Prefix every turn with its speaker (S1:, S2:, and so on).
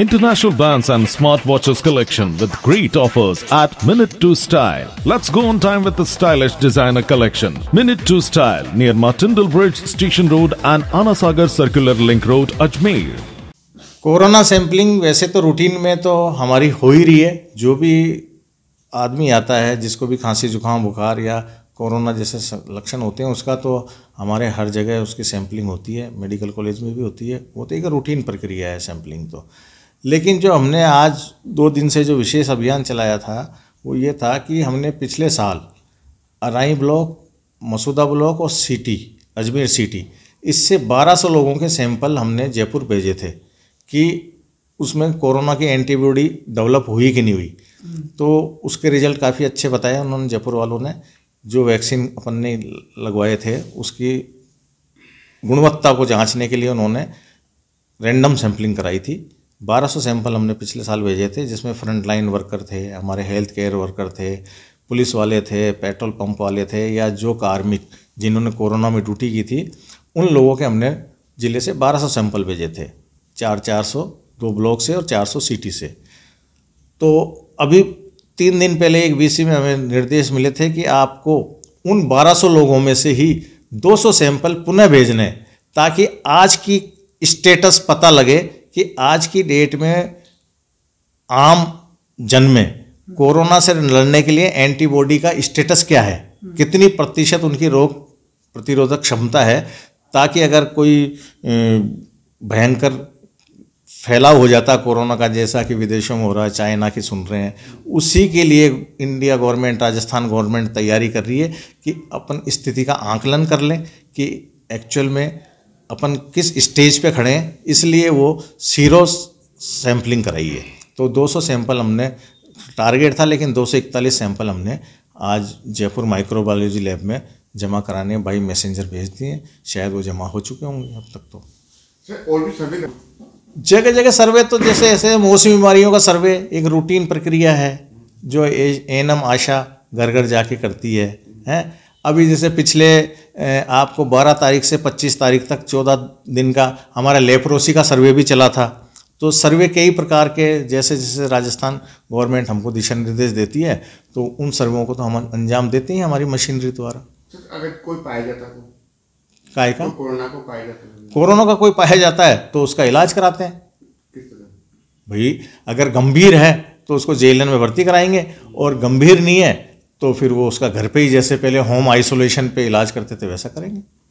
S1: International bands and smartwatches collection with great offers at Minute 2 Style. Let's go on time with the stylish designer collection. Minute 2 Style near Martindal Bridge Station Road and Anasagar Circular Link Road, Ajmer. Corona sampling वैसे तो routine में तो हमारी हो ही रही है जो भी आदमी आता है जिसको भी खांसी जुकाम बुखार या कोरोना जैसे लक्षण होते हैं उसका तो हमारे हर जगह उसकी सैम्पलिंग होती है मेडिकल कॉलेज में भी होती है वो तो एक रूटीन प्रक्रिया है सैम्पलिंग तो लेकिन जो हमने आज दो दिन से जो विशेष अभियान चलाया था वो ये था कि हमने पिछले साल अराई ब्लॉक मसूदा ब्लॉक और सिटी अजमेर सिटी इससे 1200 लोगों के सैंपल हमने जयपुर भेजे थे कि उसमें कोरोना की एंटीबॉडी डेवलप हुई कि नहीं हुई तो उसके रिजल्ट काफ़ी अच्छे बताए उन्होंने जयपुर वालों ने जो वैक्सीन अपन ने लगवाए थे उसकी गुणवत्ता को जांचने के लिए उन्होंने रैंडम सैंपलिंग कराई थी 1200 सैंपल हमने पिछले साल भेजे थे जिसमें फ्रंट लाइन वर्कर थे हमारे हेल्थ केयर वर्कर थे पुलिस वाले थे पेट्रोल पंप वाले थे या जो कार्मिक जिन्होंने कोरोना में ड्यूटी की थी उन लोगों के हमने ज़िले से 1200 सैंपल भेजे थे चार चार सौ दो ब्लॉक से और 400 सिटी से तो अभी तीन दिन पहले एक बीसी में हमें निर्देश मिले थे कि आपको उन 1200 लोगों में से ही 200 सैंपल पुनः भेजने ताकि आज की स्टेटस पता लगे कि आज की डेट में आम जन में कोरोना से लड़ने के लिए एंटीबॉडी का स्टेटस क्या है कितनी प्रतिशत उनकी रोग प्रतिरोधक क्षमता है ताकि अगर कोई भयंकर फैलाव हो जाता कोरोना का जैसा कि विदेशों में हो रहा है चाइना की सुन रहे हैं उसी के लिए इंडिया गवर्नमेंट राजस्थान गवर्नमेंट तैयारी कर रही है कि अपन स्थिति का आकलन कर लें कि एक्चुअल में अपन किस स्टेज पे खड़े हैं इसलिए वो सीरो सैम्पलिंग कराई है तो 200 सैंपल हमने टारगेट था लेकिन 241 सैंपल हमने आज जयपुर माइक्रोबायोलॉजी लैब में जमा कराने बाई मैसेंजर भेज दिए शायद वो जमा हो चुके होंगे अब तक तो और भी सर्वे जगह जगह सर्वे तो जैसे ऐसे मौसमी बीमारियों का सर्वे एक रूटीन प्रक्रिया है जो एन एम आशा घर घर जाके करती है हैं अभी जैसे पिछले आपको 12 तारीख से 25 तारीख तक 14 दिन का हमारा लेप्रोसी का सर्वे भी चला था तो सर्वे कई प्रकार के जैसे जैसे राजस्थान गवर्नमेंट हमको दिशा निर्देश देती है तो उन सर्वों को तो हम अंजाम देते हैं हमारी मशीनरी द्वारा अगर कोई पाया जाता तो का तो कोरोना को पाया जाता तो? कोरोना का कोई पाया जाता है तो उसका इलाज कराते हैं भाई अगर गंभीर है तो उसको जेल में भर्ती कराएंगे और गंभीर नहीं है तो फिर वो उसका घर पे ही जैसे पहले होम आइसोलेशन पे इलाज करते थे वैसा करेंगे